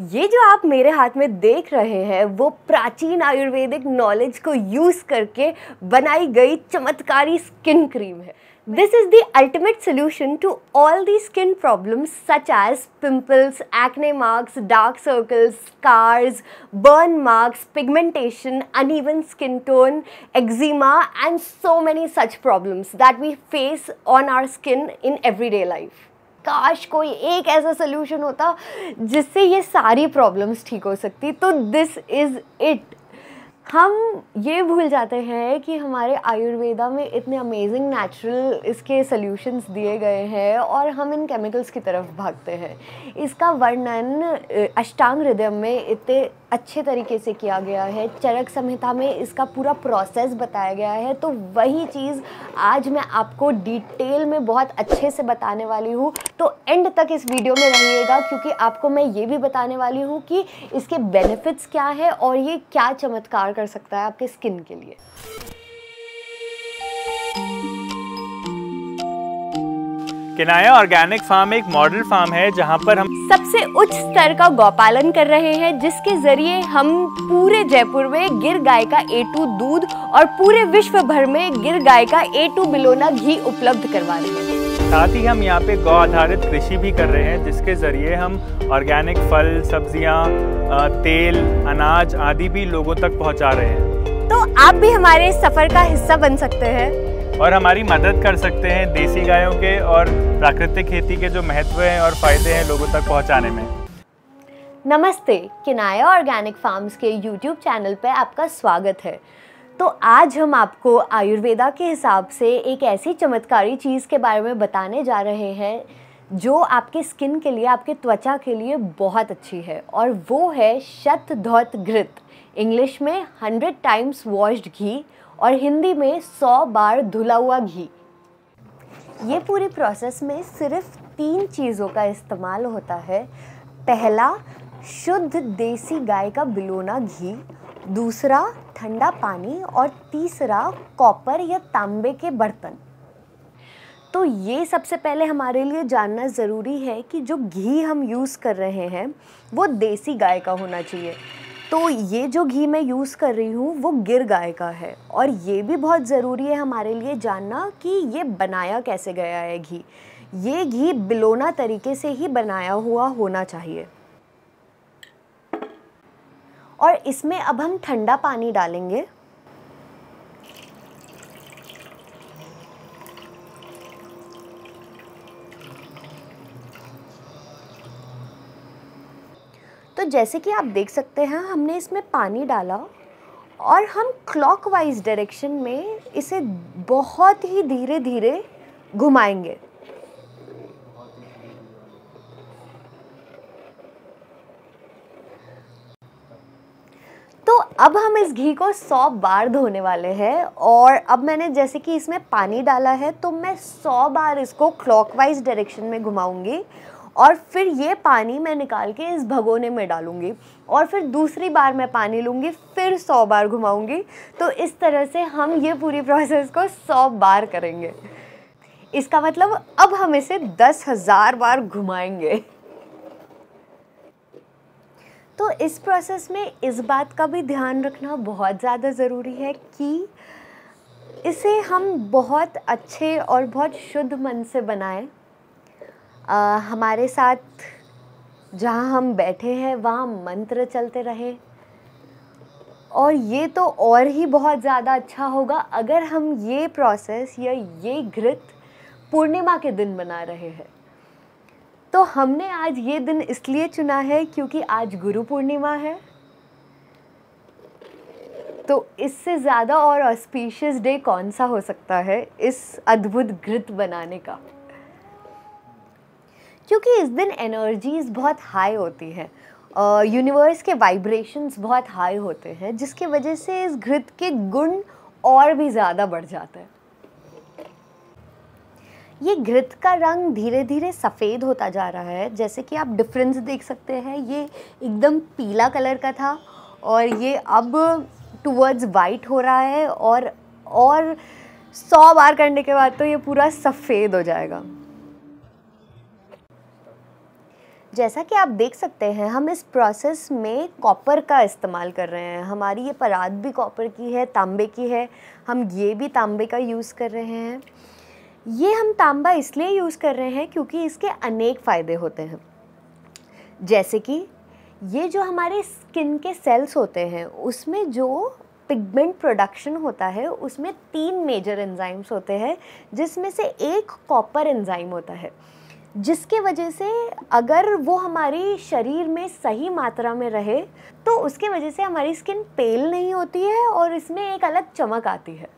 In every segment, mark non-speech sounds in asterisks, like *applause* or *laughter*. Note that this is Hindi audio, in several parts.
ये जो आप मेरे हाथ में देख रहे हैं वो प्राचीन आयुर्वेदिक नॉलेज को यूज़ करके बनाई गई चमत्कारी स्किन क्रीम है this is the ultimate solution to all the skin problems such as pimples acne marks dark circles scars burn marks pigmentation un uneven skin tone eczema and so many such problems that we face on our skin in every day life काश कोई एक ऐसा सोल्यूशन होता जिससे ये सारी प्रॉब्लम्स ठीक हो सकती तो दिस इज़ इट हम ये भूल जाते हैं कि हमारे आयुर्वेदा में इतने अमेजिंग नेचुरल इसके सॉल्यूशंस दिए गए हैं और हम इन केमिकल्स की तरफ भागते हैं इसका वर्णन अष्टांग हृदय में इतने अच्छे तरीके से किया गया है चरक संहिता में इसका पूरा प्रोसेस बताया गया है तो वही चीज़ आज मैं आपको डिटेल में बहुत अच्छे से बताने वाली हूँ तो एंड तक इस वीडियो में रहिएगा क्योंकि आपको मैं ये भी बताने वाली हूँ कि इसके बेनिफिट्स क्या है और ये क्या चमत्कार कर सकता है आपके स्किन के लिए किनाया ऑर्गेनिक फार्म एक मॉडल फार्म है जहाँ पर हम सबसे उच्च स्तर का गोपालन कर रहे हैं जिसके जरिए हम पूरे जयपुर में गिर गाय का ए टू दूध और पूरे विश्व भर में गिर गाय का ए टू बिलोना घी उपलब्ध करवा रहे हैं साथ ही हम यहाँ पे गौ आधारित कृषि भी कर रहे हैं जिसके ज़रिए हम ऑर्गेनिक फल सब्जियाँ तेल अनाज आदि भी लोगों तक पहुँचा रहे हैं तो आप भी हमारे सफ़र का हिस्सा बन सकते हैं और हमारी मदद कर सकते हैं देसी गायों के और प्राकृतिक खेती के जो महत्व हैं और फायदे हैं लोगों तक पहुंचाने में नमस्ते किनाया ऑर्गेनिक फार्म्स के यूट्यूब चैनल पर आपका स्वागत है तो आज हम आपको आयुर्वेदा के हिसाब से एक ऐसी चमत्कारी चीज़ के बारे में बताने जा रहे हैं जो आपके स्किन के लिए आपके त्वचा के लिए बहुत अच्छी है और वो है शत धौत घृत इंग्लिश में हंड्रेड टाइम्स वॉश्ड घी और हिंदी में सौ बार धुला हुआ घी ये पूरी प्रोसेस में सिर्फ तीन चीज़ों का इस्तेमाल होता है पहला शुद्ध देसी गाय का बिलोना घी दूसरा ठंडा पानी और तीसरा कॉपर या तांबे के बर्तन तो ये सबसे पहले हमारे लिए जानना ज़रूरी है कि जो घी हम यूज़ कर रहे हैं वो देसी गाय का होना चाहिए तो ये जो घी मैं यूज़ कर रही हूँ वो गिर गाय का है और ये भी बहुत ज़रूरी है हमारे लिए जानना कि ये बनाया कैसे गया है घी ये घी बिलोना तरीके से ही बनाया हुआ होना चाहिए और इसमें अब हम ठंडा पानी डालेंगे तो जैसे कि आप देख सकते हैं हमने इसमें पानी डाला और हम क्लॉकवाइज डायरेक्शन में इसे बहुत ही धीरे धीरे घुमाएंगे तो अब हम इस घी को 100 बार धोने वाले हैं और अब मैंने जैसे कि इसमें पानी डाला है तो मैं 100 बार इसको क्लॉकवाइज डायरेक्शन में घुमाऊंगी और फिर ये पानी मैं निकाल के इस भगोने में डालूँगी और फिर दूसरी बार मैं पानी लूँगी फिर सौ बार घुमाऊँगी तो इस तरह से हम ये पूरी प्रोसेस को सौ बार करेंगे इसका मतलब अब हम इसे दस हज़ार बार घुमाएंगे तो इस प्रोसेस में इस बात का भी ध्यान रखना बहुत ज़्यादा ज़रूरी है कि इसे हम बहुत अच्छे और बहुत शुद्ध मन से बनाएं हमारे साथ जहाँ हम बैठे हैं वहाँ मंत्र चलते रहे और ये तो और ही बहुत ज़्यादा अच्छा होगा अगर हम ये प्रोसेस या ये घृत पूर्णिमा के दिन बना रहे हैं तो हमने आज ये दिन इसलिए चुना है क्योंकि आज गुरु पूर्णिमा है तो इससे ज़्यादा और ऑस्पिशियस डे कौन सा हो सकता है इस अद्भुत घृत बनाने का क्योंकि इस दिन एनर्जीज बहुत हाई होती है यूनिवर्स uh, के वाइब्रेशंस बहुत हाई होते हैं जिसके वजह से इस घृत के गुण और भी ज़्यादा बढ़ जाते हैं ये घृत का रंग धीरे धीरे सफ़ेद होता जा रहा है जैसे कि आप डिफरेंस देख सकते हैं ये एकदम पीला कलर का था और ये अब टूवर्ड्स वाइट हो रहा है और और सौ बार करने के बाद तो ये पूरा सफ़ेद हो जाएगा जैसा कि आप देख सकते हैं हम इस प्रोसेस में कॉपर का इस्तेमाल कर रहे हैं हमारी ये परात भी कॉपर की है तांबे की है हम ये भी तांबे का यूज़ कर रहे हैं ये हम तांबा इसलिए यूज़ कर रहे हैं क्योंकि इसके अनेक फ़ायदे होते हैं जैसे कि ये जो हमारे स्किन के सेल्स होते हैं उसमें जो पिगमेंट प्रोडक्शन होता है उसमें तीन मेजर एंजाइम्स होते हैं जिसमें से एक कॉपर एंजाइम होता है जिसके वजह से अगर वो हमारी शरीर में सही मात्रा में रहे तो उसके वजह से हमारी स्किन पेल नहीं होती है और इसमें एक अलग चमक आती है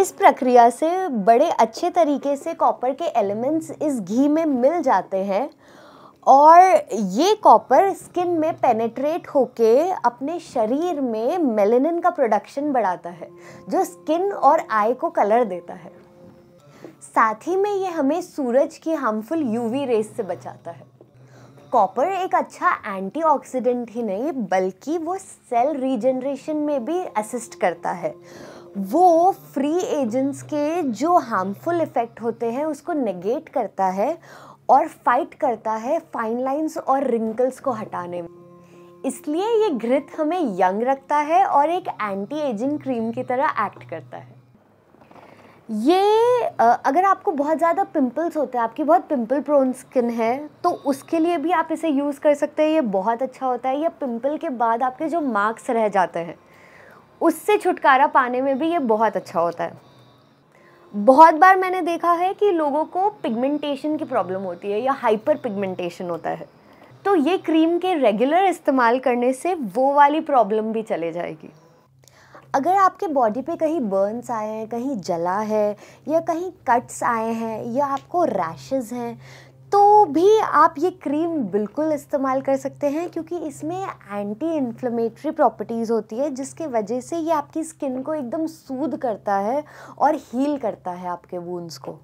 इस प्रक्रिया से बड़े अच्छे तरीके से कॉपर के एलिमेंट्स इस घी में मिल जाते हैं और ये कॉपर स्किन में पेनेट्रेट होके अपने शरीर में मेलेनिन का प्रोडक्शन बढ़ाता है जो स्किन और आई को कलर देता है साथ ही में ये हमें सूरज की हार्मफुल यूवी रेस से बचाता है कॉपर एक अच्छा एंटीऑक्सीडेंट ही नहीं बल्कि वो सेल रीजनरेशन में भी असिस्ट करता है वो फ्री एजेंट्स के जो हार्मफुल इफ़ेक्ट होते हैं उसको नेगेट करता है और फाइट करता है फाइन लाइंस और रिंकल्स को हटाने में इसलिए ये घृत हमें यंग रखता है और एक एंटी एजिंग क्रीम की तरह एक्ट करता है ये अगर आपको बहुत ज़्यादा पिंपल्स होते हैं आपकी बहुत पिंपल प्रोन स्किन है तो उसके लिए भी आप इसे यूज़ कर सकते हैं ये बहुत अच्छा होता है या पिंपल के बाद आपके जो मार्क्स रह जाते हैं उससे छुटकारा पाने में भी ये बहुत अच्छा होता है बहुत बार मैंने देखा है कि लोगों को पिगमेंटेशन की प्रॉब्लम होती है या हाइपर पिगमेंटेशन होता है तो ये क्रीम के रेगुलर इस्तेमाल करने से वो वाली प्रॉब्लम भी चले जाएगी अगर आपके बॉडी पे कहीं बर्न्स आए हैं कहीं जला है या कहीं कट्स आए हैं या आपको रैशेज़ हैं तो भी आप ये क्रीम बिल्कुल इस्तेमाल कर सकते हैं क्योंकि इसमें एंटी इन्फ्लेमेटरी प्रॉपर्टीज़ होती है जिसके वजह से ये आपकी स्किन को एकदम सूद करता है और हील करता है आपके वून्स को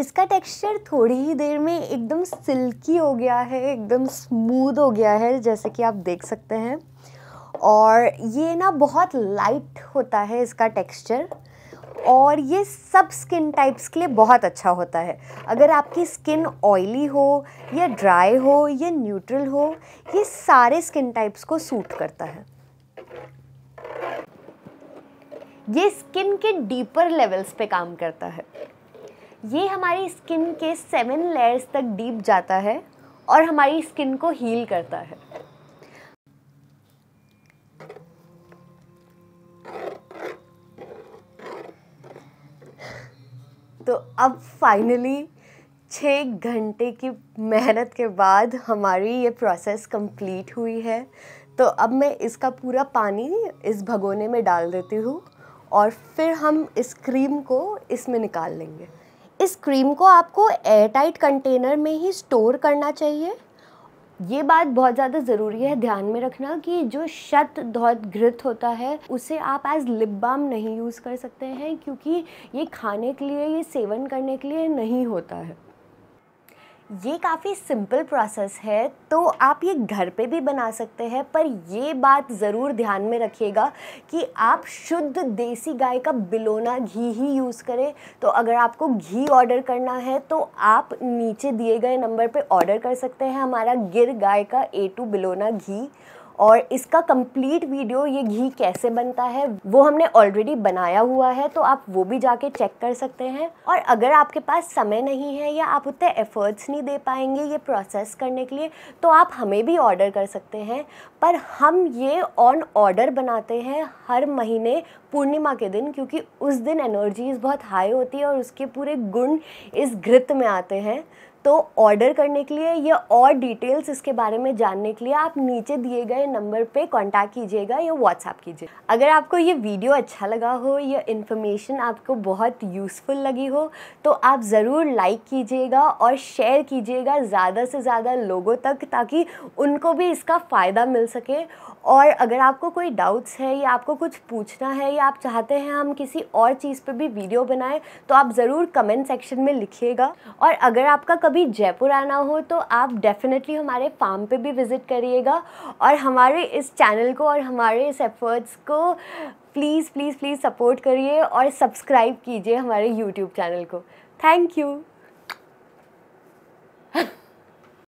इसका टेक्सचर थोड़ी ही देर में एकदम सिल्की हो गया है एकदम स्मूद हो गया है जैसे कि आप देख सकते हैं और ये ना बहुत लाइट होता है इसका टेक्सचर और ये सब स्किन टाइप्स के लिए बहुत अच्छा होता है अगर आपकी स्किन ऑयली हो या ड्राई हो या न्यूट्रल हो ये सारे स्किन टाइप्स को सूट करता है ये स्किन के डीपर लेवल्स पे काम करता है ये हमारी स्किन के सेवन लेयर्स तक डीप जाता है और हमारी स्किन को हील करता है तो अब फाइनली छः घंटे की मेहनत के बाद हमारी ये प्रोसेस कंप्लीट हुई है तो अब मैं इसका पूरा पानी इस भगोने में डाल देती हूँ और फिर हम इस क्रीम को इसमें निकाल लेंगे इस क्रीम को आपको एयर टाइट कंटेनर में ही स्टोर करना चाहिए ये बात बहुत ज़्यादा ज़रूरी है ध्यान में रखना कि जो शत धौत घृत होता है उसे आप एज लिप बाम नहीं यूज़ कर सकते हैं क्योंकि ये खाने के लिए ये सेवन करने के लिए नहीं होता है ये काफ़ी सिंपल प्रोसेस है तो आप ये घर पे भी बना सकते हैं पर ये बात ज़रूर ध्यान में रखिएगा कि आप शुद्ध देसी गाय का बिलोना घी ही यूज़ करें तो अगर आपको घी ऑर्डर करना है तो आप नीचे दिए गए नंबर पे ऑर्डर कर सकते हैं हमारा गिर गाय का ए टू बिलोना घी और इसका कंप्लीट वीडियो ये घी कैसे बनता है वो हमने ऑलरेडी बनाया हुआ है तो आप वो भी जाके चेक कर सकते हैं और अगर आपके पास समय नहीं है या आप उतने एफर्ट्स नहीं दे पाएंगे ये प्रोसेस करने के लिए तो आप हमें भी ऑर्डर कर सकते हैं पर हम ये ऑन ऑर्डर बनाते हैं हर महीने पूर्णिमा के दिन क्योंकि उस दिन एनर्जीज़ बहुत हाई होती है और उसके पूरे गुण इस घृत में आते हैं तो ऑर्डर करने के लिए या और डिटेल्स इसके बारे में जानने के लिए आप नीचे दिए गए नंबर पे कांटेक्ट कीजिएगा या व्हाट्सएप कीजिए अगर आपको ये वीडियो अच्छा लगा हो या इन्फॉर्मेशन आपको बहुत यूज़फुल लगी हो तो आप ज़रूर लाइक कीजिएगा और शेयर कीजिएगा ज़्यादा से ज़्यादा लोगों तक ताकि उनको भी इसका फ़ायदा मिल सके और अगर आपको कोई डाउट्स है या आपको कुछ पूछना है या आप चाहते हैं हम किसी और चीज़ पे भी वीडियो बनाएं तो आप ज़रूर कमेंट सेक्शन में लिखिएगा और अगर आपका कभी जयपुर आना हो तो आप डेफिनेटली हमारे फार्म पे भी विज़िट करिएगा और हमारे इस चैनल को और हमारे इस एफर्ट्स को प्लीज़ प्लीज़ प्लीज़ सपोर्ट करिए और सब्सक्राइब कीजिए हमारे यूट्यूब चैनल को थैंक यू *laughs*